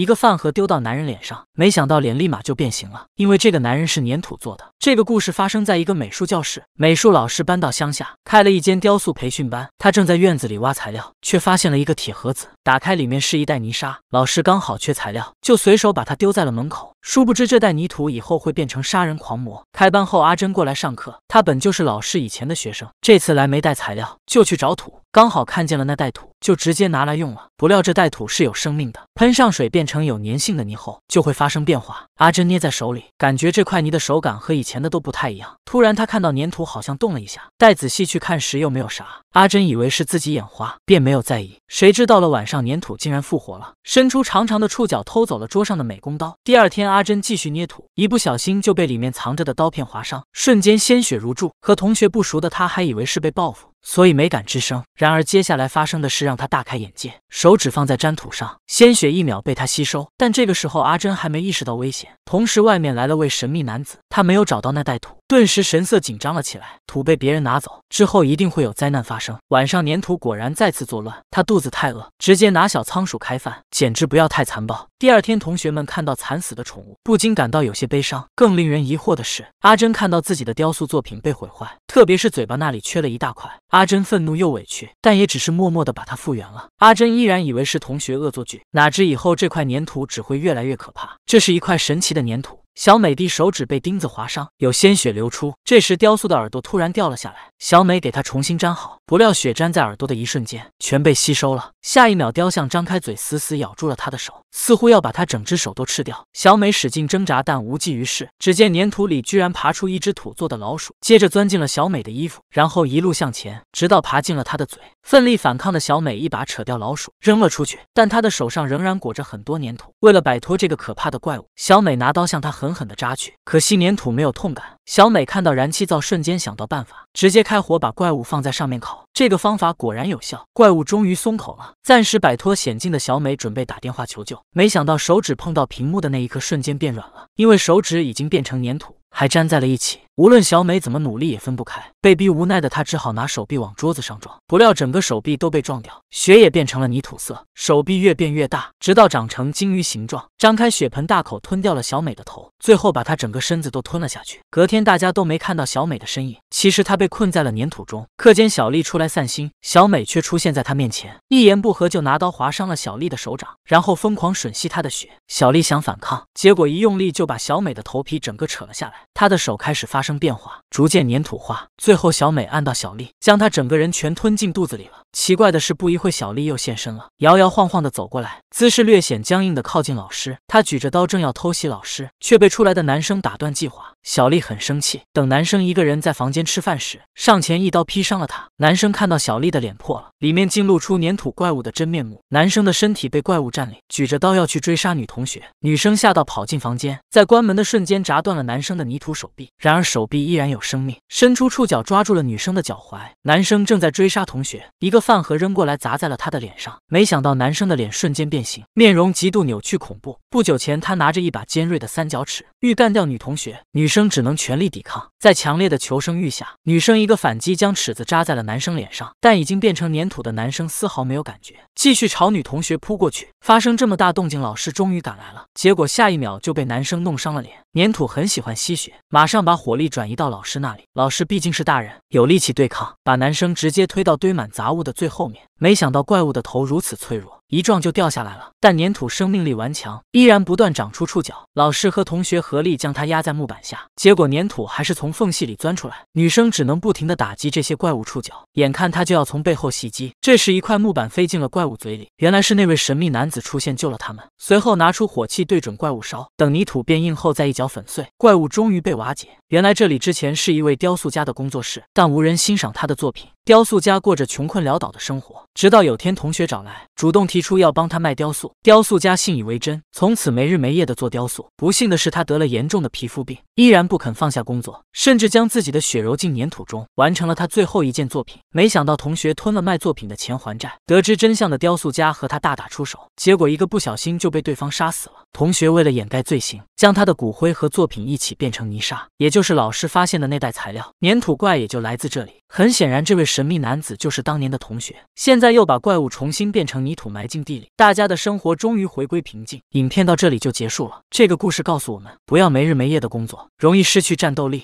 一个饭盒丢到男人脸上，没想到脸立马就变形了，因为这个男人是粘土做的。这个故事发生在一个美术教室，美术老师搬到乡下开了一间雕塑培训班，他正在院子里挖材料，却发现了一个铁盒子，打开里面是一袋泥沙。老师刚好缺材料，就随手把它丢在了门口。殊不知这袋泥土以后会变成杀人狂魔。开班后，阿珍过来上课，她本就是老师以前的学生，这次来没带材料，就去找土。刚好看见了那带土，就直接拿来用了。不料这带土是有生命的，喷上水变成有粘性的泥后就会发生变化。阿珍捏在手里，感觉这块泥的手感和以前的都不太一样。突然她看到粘土好像动了一下，待仔细去看时又没有啥。阿珍以为是自己眼花，便没有在意。谁知到了晚上，粘土竟然复活了，伸出长长的触角偷走了桌上的美工刀。第二天阿珍继续捏土，一不小心就被里面藏着的刀片划伤，瞬间鲜血如注。和同学不熟的她还以为是被报复。所以没敢吱声。然而接下来发生的事让他大开眼界：手指放在粘土上，鲜血一秒被他吸收。但这个时候，阿珍还没意识到危险。同时，外面来了位神秘男子，他没有找到那袋土。顿时神色紧张了起来，土被别人拿走之后，一定会有灾难发生。晚上，粘土果然再次作乱，他肚子太饿，直接拿小仓鼠开饭，简直不要太残暴。第二天，同学们看到惨死的宠物，不禁感到有些悲伤。更令人疑惑的是，阿珍看到自己的雕塑作品被毁坏，特别是嘴巴那里缺了一大块，阿珍愤怒又委屈，但也只是默默地把它复原了。阿珍依然以为是同学恶作剧，哪知以后这块粘土只会越来越可怕。这是一块神奇的粘土。小美的手指被钉子划伤，有鲜血流出。这时，雕塑的耳朵突然掉了下来，小美给它重新粘好。不料，血粘在耳朵的一瞬间，全被吸收了。下一秒，雕像张开嘴，死死咬住了他的手，似乎要把他整只手都吃掉。小美使劲挣扎，但无济于事。只见粘土里居然爬出一只土做的老鼠，接着钻进了小美的衣服，然后一路向前，直到爬进了她的嘴。奋力反抗的小美一把扯掉老鼠，扔了出去，但她的手上仍然裹着很多粘土。为了摆脱这个可怕的怪物，小美拿刀向他。狠狠地扎去，可惜粘土没有痛感。小美看到燃气灶，瞬间想到办法，直接开火把怪物放在上面烤。这个方法果然有效，怪物终于松口了。暂时摆脱险境的小美准备打电话求救，没想到手指碰到屏幕的那一刻，瞬间变软了，因为手指已经变成粘土，还粘在了一起。无论小美怎么努力，也分不开。被逼无奈的她，只好拿手臂往桌子上撞。不料，整个手臂都被撞掉，血也变成了泥土色。手臂越变越大，直到长成鲸鱼形状，张开血盆大口吞掉了小美的头，最后把她整个身子都吞了下去。隔天，大家都没看到小美的身影。其实她被困在了粘土中。课间，小丽出来散心，小美却出现在她面前，一言不合就拿刀划伤了小丽的手掌，然后疯狂吮吸她的血。小丽想反抗，结果一用力就把小美的头皮整个扯了下来，她的手开始发变化逐渐粘土化，最后小美按到小丽，将她整个人全吞进肚子里了。奇怪的是，不一会，小丽又现身了，摇摇晃晃的走过来，姿势略显僵硬的靠近老师。她举着刀，正要偷袭老师，却被出来的男生打断计划。小丽很生气，等男生一个人在房间吃饭时，上前一刀劈伤了他。男生看到小丽的脸破了，里面竟露出粘土怪物的真面目。男生的身体被怪物占领，举着刀要去追杀女同学。女生吓到跑进房间，在关门的瞬间砸断了男生的泥土手臂。然而手臂依然有生命，伸出触角抓住了女生的脚踝。男生正在追杀同学，一个。饭盒扔过来，砸在了他的脸上。没想到男生的脸瞬间变形，面容极度扭曲，恐怖。不久前，他拿着一把尖锐的三角尺，欲干掉女同学。女生只能全力抵抗，在强烈的求生欲下，女生一个反击，将尺子扎在了男生脸上。但已经变成粘土的男生丝毫没有感觉，继续朝女同学扑过去。发生这么大动静，老师终于赶来了。结果下一秒就被男生弄伤了脸。粘土很喜欢吸血，马上把火力转移到老师那里。老师毕竟是大人，有力气对抗，把男生直接推到堆满杂物的。最后面，没想到怪物的头如此脆弱。一撞就掉下来了，但粘土生命力顽强，依然不断长出触角。老师和同学合力将它压在木板下，结果粘土还是从缝隙里钻出来。女生只能不停地打击这些怪物触角，眼看他就要从背后袭击，这时一块木板飞进了怪物嘴里。原来是那位神秘男子出现救了他们。随后拿出火器对准怪物烧，等泥土变硬后再一脚粉碎，怪物终于被瓦解。原来这里之前是一位雕塑家的工作室，但无人欣赏他的作品，雕塑家过着穷困潦倒的生活。直到有天同学找来，主动提。提出要帮他卖雕塑，雕塑家信以为真，从此没日没夜的做雕塑。不幸的是，他得了严重的皮肤病，依然不肯放下工作，甚至将自己的血揉进粘土中，完成了他最后一件作品。没想到同学吞了卖作品的钱还债，得知真相的雕塑家和他大打出手，结果一个不小心就被对方杀死了。同学为了掩盖罪行，将他的骨灰和作品一起变成泥沙，也就是老师发现的那袋材料，粘土怪也就来自这里。很显然，这位神秘男子就是当年的同学。现在又把怪物重新变成泥土，埋进地里。大家的生活终于回归平静。影片到这里就结束了。这个故事告诉我们：不要没日没夜的工作，容易失去战斗力。